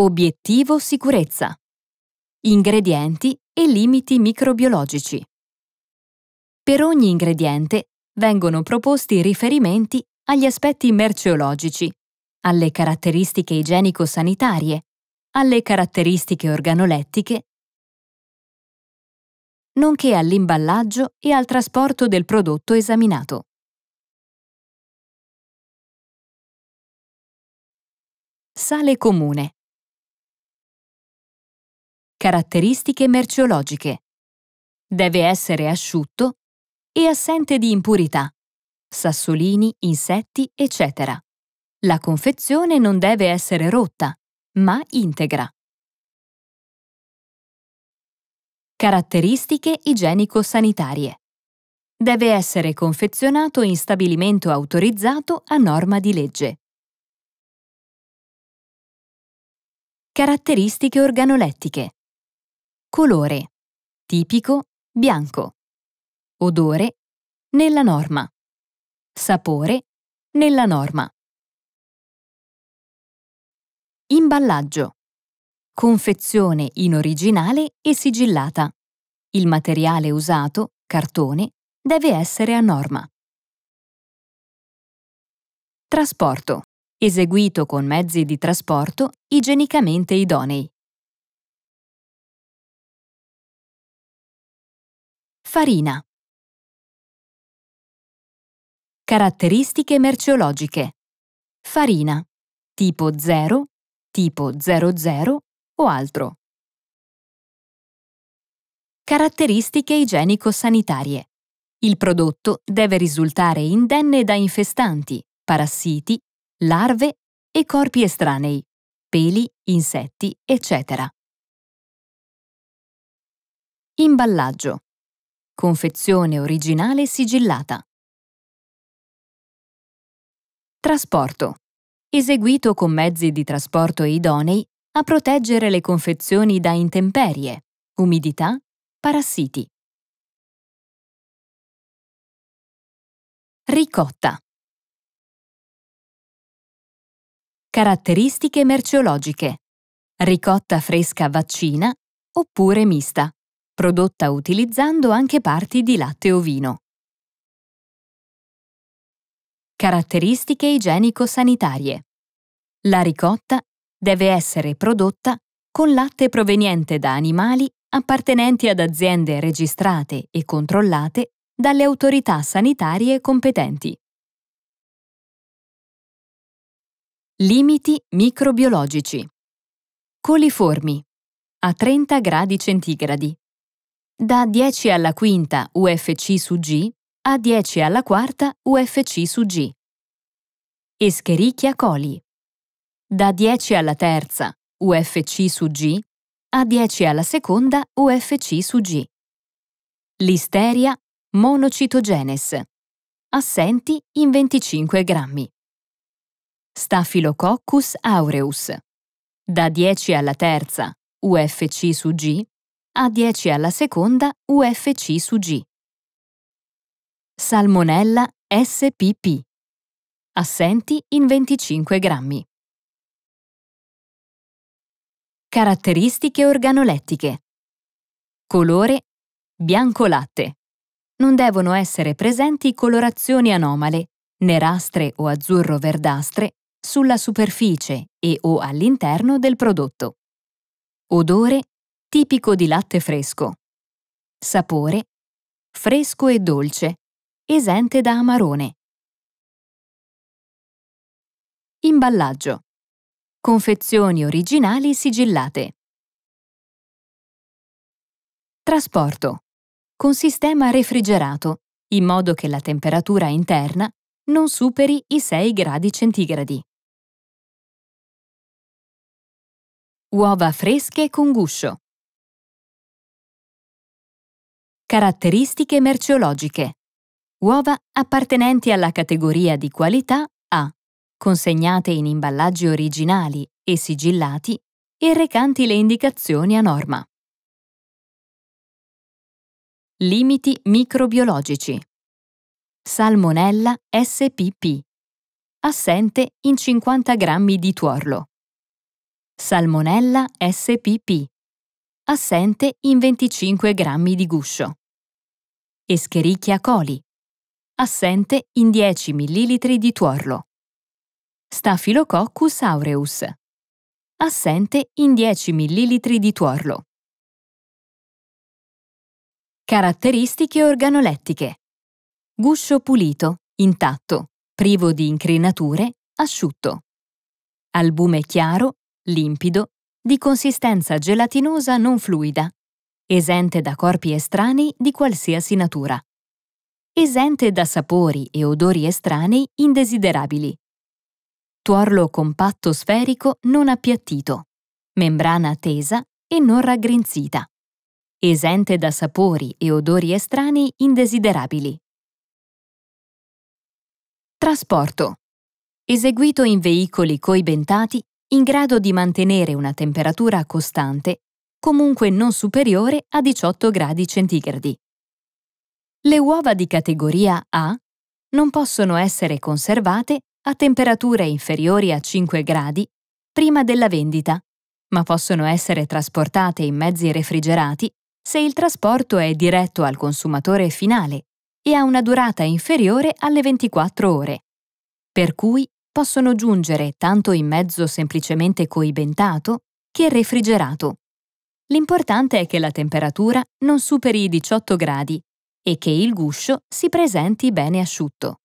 Obiettivo sicurezza. Ingredienti e limiti microbiologici. Per ogni ingrediente vengono proposti riferimenti agli aspetti merceologici, alle caratteristiche igienico-sanitarie, alle caratteristiche organolettiche, nonché all'imballaggio e al trasporto del prodotto esaminato. Sale comune Caratteristiche merceologiche. Deve essere asciutto e assente di impurità, sassolini, insetti, eccetera. La confezione non deve essere rotta, ma integra. Caratteristiche igienico-sanitarie. Deve essere confezionato in stabilimento autorizzato a norma di legge. Caratteristiche organolettiche Colore. Tipico bianco. Odore. Nella norma. Sapore. Nella norma. Imballaggio. Confezione in originale e sigillata. Il materiale usato, cartone, deve essere a norma. Trasporto. Eseguito con mezzi di trasporto igienicamente idonei. Farina. Caratteristiche merceologiche. Farina. Tipo 0, tipo 00 o altro. Caratteristiche igienico-sanitarie. Il prodotto deve risultare indenne da infestanti, parassiti, larve e corpi estranei, peli, insetti, eccetera. Imballaggio. Confezione originale sigillata. Trasporto. Eseguito con mezzi di trasporto idonei a proteggere le confezioni da intemperie, umidità, parassiti. Ricotta. Caratteristiche merceologiche. Ricotta fresca vaccina oppure mista prodotta utilizzando anche parti di latte ovino. Caratteristiche igienico-sanitarie. La ricotta deve essere prodotta con latte proveniente da animali appartenenti ad aziende registrate e controllate dalle autorità sanitarie competenti. Limiti microbiologici. Coliformi a 30 gradi centigradi da 10 alla quinta UFC su G a 10 alla quarta UFC su G. Escherichia coli. Da 10 alla terza UFC su G a 10 alla seconda UFC su G. Listeria monocitogenes. Assenti in 25 grammi. Staphylococcus aureus. Da 10 alla terza UFC su G a 10 alla seconda UFC su G. Salmonella SPP. Assenti in 25 grammi. Caratteristiche organolettiche. Colore bianco latte. Non devono essere presenti colorazioni anomale, nerastre o azzurro-verdastre, sulla superficie e o all'interno del prodotto. Odore tipico di latte fresco. Sapore fresco e dolce, esente da amarone. Imballaggio. Confezioni originali sigillate. Trasporto. Con sistema refrigerato, in modo che la temperatura interna non superi i 6 gradi centigradi. Uova fresche con guscio. Caratteristiche merceologiche. Uova appartenenti alla categoria di qualità A, consegnate in imballaggi originali e sigillati e recanti le indicazioni a norma. Limiti microbiologici. Salmonella SPP. Assente in 50 g di tuorlo. Salmonella SPP assente in 25 g di guscio. Escherichia coli, assente in 10 ml di tuorlo. Staphylococcus aureus, assente in 10 ml di tuorlo. Caratteristiche organolettiche. Guscio pulito, intatto, privo di incrinature, asciutto. Albume chiaro, limpido, di consistenza gelatinosa non fluida, esente da corpi estranei di qualsiasi natura, esente da sapori e odori estranei indesiderabili. Tuorlo compatto sferico non appiattito, membrana tesa e non raggrinzita, esente da sapori e odori estranei indesiderabili. Trasporto. Eseguito in veicoli coibentati in grado di mantenere una temperatura costante comunque non superiore a 18 gradi centigradi. Le uova di categoria A non possono essere conservate a temperature inferiori a 5 gradi prima della vendita, ma possono essere trasportate in mezzi refrigerati se il trasporto è diretto al consumatore finale e ha una durata inferiore alle 24 ore, per cui possono giungere tanto in mezzo semplicemente coibentato che refrigerato. L'importante è che la temperatura non superi i 18 gradi e che il guscio si presenti bene asciutto.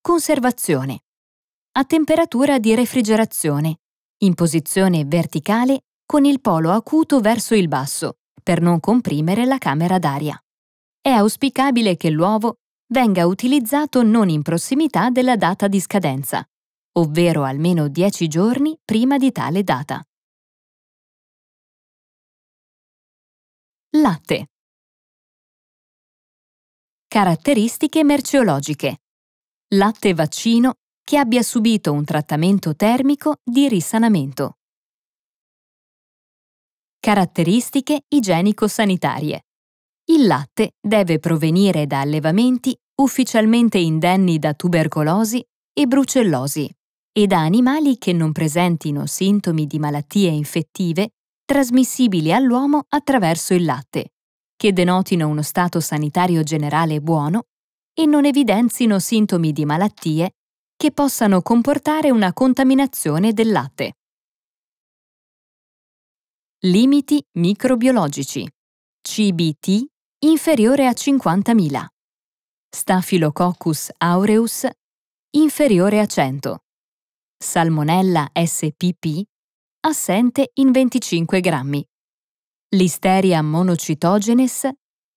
Conservazione. A temperatura di refrigerazione, in posizione verticale con il polo acuto verso il basso, per non comprimere la camera d'aria. È auspicabile che l'uovo venga utilizzato non in prossimità della data di scadenza, ovvero almeno 10 giorni prima di tale data. Latte. Caratteristiche merceologiche. Latte vaccino che abbia subito un trattamento termico di risanamento. Caratteristiche igienico-sanitarie. Il latte deve provenire da allevamenti ufficialmente indenni da tubercolosi e brucellosi e da animali che non presentino sintomi di malattie infettive trasmissibili all'uomo attraverso il latte, che denotino uno stato sanitario generale buono e non evidenzino sintomi di malattie che possano comportare una contaminazione del latte. Limiti microbiologici CBT inferiore a 50.000 Staphylococcus aureus inferiore a 100 Salmonella SPP assente in 25 grammi. Listeria monocitogenes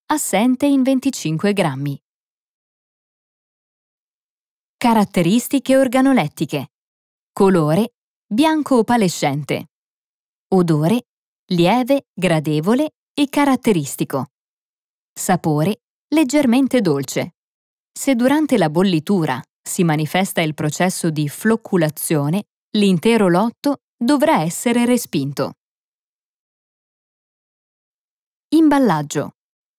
assente in 25 grammi. Caratteristiche organolettiche. Colore bianco opalescente. Odore lieve, gradevole e caratteristico. Sapore leggermente dolce. Se durante la bollitura si manifesta il processo di flocculazione, l'intero lotto dovrà essere respinto. Imballaggio.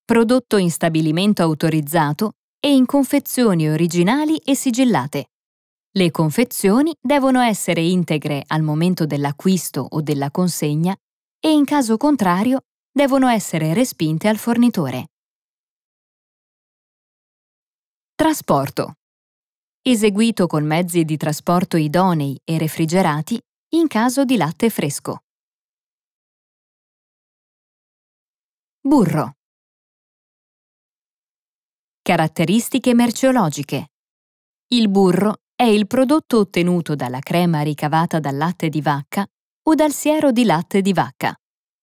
Prodotto in stabilimento autorizzato e in confezioni originali e sigillate. Le confezioni devono essere integre al momento dell'acquisto o della consegna e in caso contrario devono essere respinte al fornitore. Trasporto. Eseguito con mezzi di trasporto idonei e refrigerati in caso di latte fresco. Burro. Caratteristiche merceologiche. Il burro è il prodotto ottenuto dalla crema ricavata dal latte di vacca o dal siero di latte di vacca,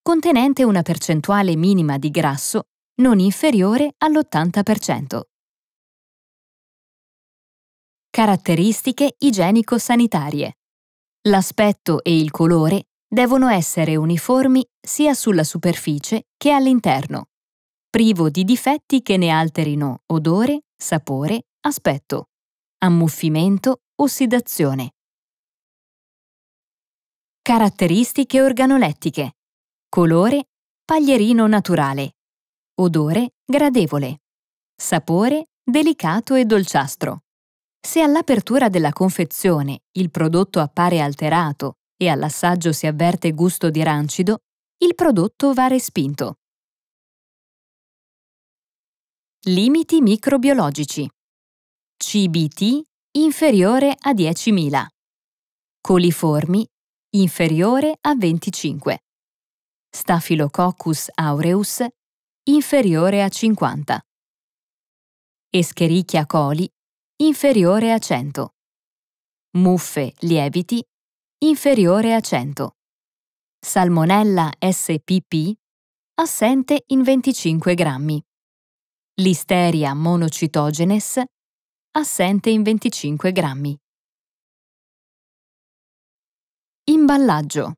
contenente una percentuale minima di grasso non inferiore all'80%. Caratteristiche igienico-sanitarie. L'aspetto e il colore devono essere uniformi sia sulla superficie che all'interno, privo di difetti che ne alterino odore, sapore, aspetto, ammuffimento, ossidazione. Caratteristiche organolettiche. Colore, paglierino naturale. Odore, gradevole. Sapore, delicato e dolciastro. Se all'apertura della confezione il prodotto appare alterato e all'assaggio si avverte gusto di rancido, il prodotto va respinto. Limiti microbiologici. CBT inferiore a 10.000. Coliformi inferiore a 25. Staphylococcus aureus inferiore a 50. Escherichia coli inferiore a 100. Muffe, lieviti, inferiore a 100. Salmonella SPP, assente in 25 grammi. Listeria monocitogenes, assente in 25 grammi. Imballaggio.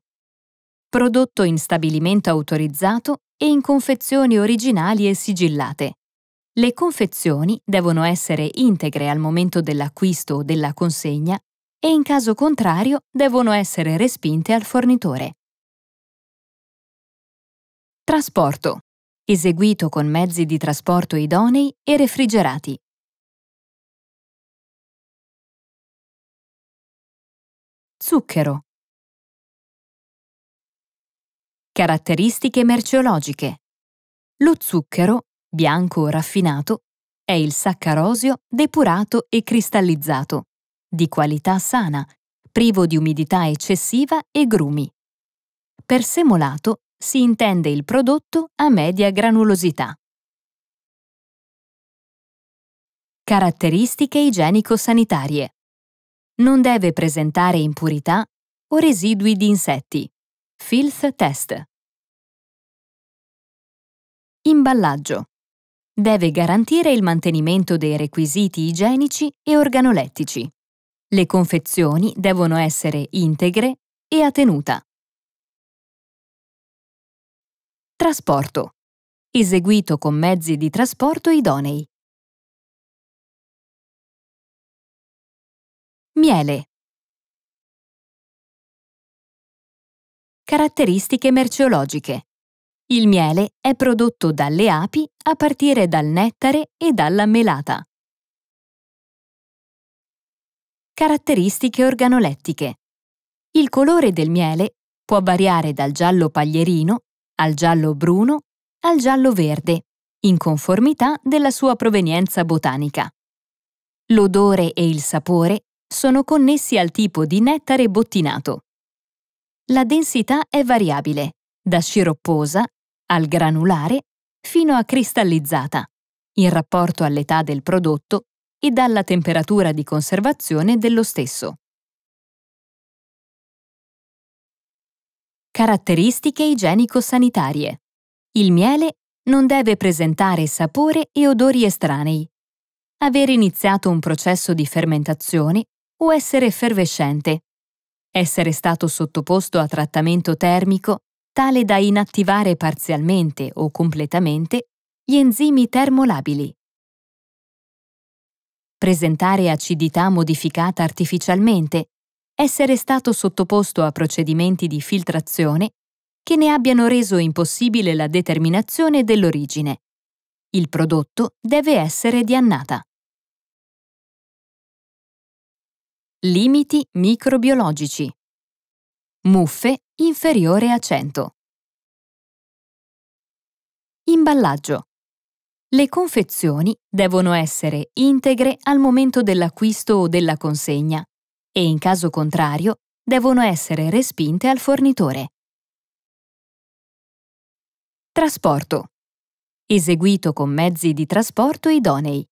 Prodotto in stabilimento autorizzato e in confezioni originali e sigillate. Le confezioni devono essere integre al momento dell'acquisto o della consegna e in caso contrario devono essere respinte al fornitore. Trasporto. Eseguito con mezzi di trasporto idonei e refrigerati. Zucchero. Caratteristiche merceologiche. Lo zucchero bianco raffinato, è il saccarosio depurato e cristallizzato, di qualità sana, privo di umidità eccessiva e grumi. Per semolato si intende il prodotto a media granulosità. Caratteristiche igienico-sanitarie. Non deve presentare impurità o residui di insetti. Filth test. Imballaggio deve garantire il mantenimento dei requisiti igienici e organolettici. Le confezioni devono essere integre e a tenuta. Trasporto. Eseguito con mezzi di trasporto idonei. Miele. Caratteristiche merceologiche. Il miele è prodotto dalle api a partire dal nettare e dalla melata. Caratteristiche organolettiche. Il colore del miele può variare dal giallo paglierino al giallo bruno al giallo verde, in conformità della sua provenienza botanica. L'odore e il sapore sono connessi al tipo di nettare bottinato. La densità è variabile, da sciropposa al granulare fino a cristallizzata, in rapporto all'età del prodotto e dalla temperatura di conservazione dello stesso. Caratteristiche igienico-sanitarie. Il miele non deve presentare sapore e odori estranei. Aver iniziato un processo di fermentazione o essere effervescente. Essere stato sottoposto a trattamento termico tale da inattivare parzialmente o completamente gli enzimi termolabili. Presentare acidità modificata artificialmente, essere stato sottoposto a procedimenti di filtrazione che ne abbiano reso impossibile la determinazione dell'origine. Il prodotto deve essere di annata. Limiti microbiologici. Muffe inferiore a 100. Imballaggio. Le confezioni devono essere integre al momento dell'acquisto o della consegna e in caso contrario devono essere respinte al fornitore. Trasporto. Eseguito con mezzi di trasporto idonei.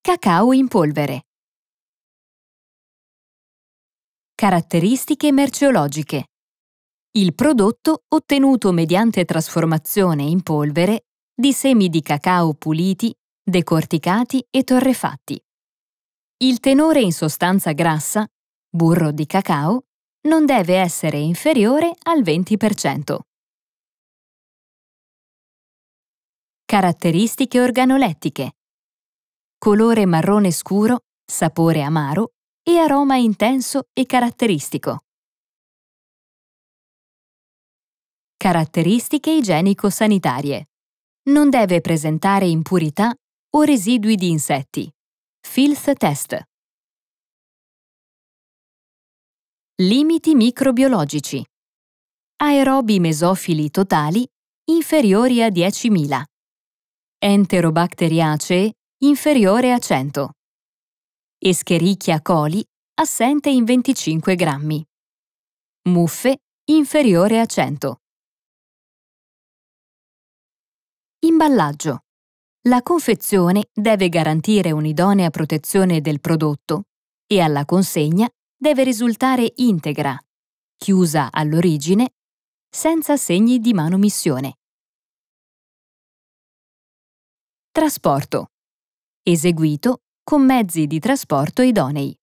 Cacao in polvere. Caratteristiche merceologiche. Il prodotto ottenuto mediante trasformazione in polvere di semi di cacao puliti, decorticati e torrefatti. Il tenore in sostanza grassa, burro di cacao, non deve essere inferiore al 20%. Caratteristiche organolettiche. Colore marrone scuro, sapore amaro, e aroma intenso e caratteristico. Caratteristiche igienico-sanitarie. Non deve presentare impurità o residui di insetti. Filth test. Limiti microbiologici. Aerobi mesofili totali inferiori a 10.000. Enterobacteriacee inferiore a 100. Escherichia coli assente in 25 grammi. Muffe inferiore a 100. Imballaggio. La confezione deve garantire un'idonea protezione del prodotto e alla consegna deve risultare integra, chiusa all'origine, senza segni di manomissione. Trasporto. Eseguito con mezzi di trasporto idonei.